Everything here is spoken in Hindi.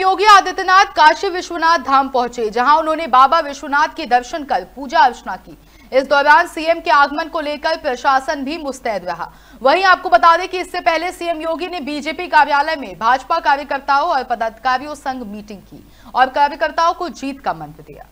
योगी आदित्यनाथ काशी विश्वनाथ धाम पहुंचे जहां उन्होंने बाबा विश्वनाथ के दर्शन कर पूजा अर्चना की इस दौरान सीएम के आगमन को लेकर प्रशासन भी मुस्तैद रहा वहीं आपको बता दें कि इससे पहले सीएम योगी ने बीजेपी कार्यालय में भाजपा कार्यकर्ताओं और पदाधिकारियों संग मीटिंग की और कार्यकर्ताओं को जीत का मंत्र दिया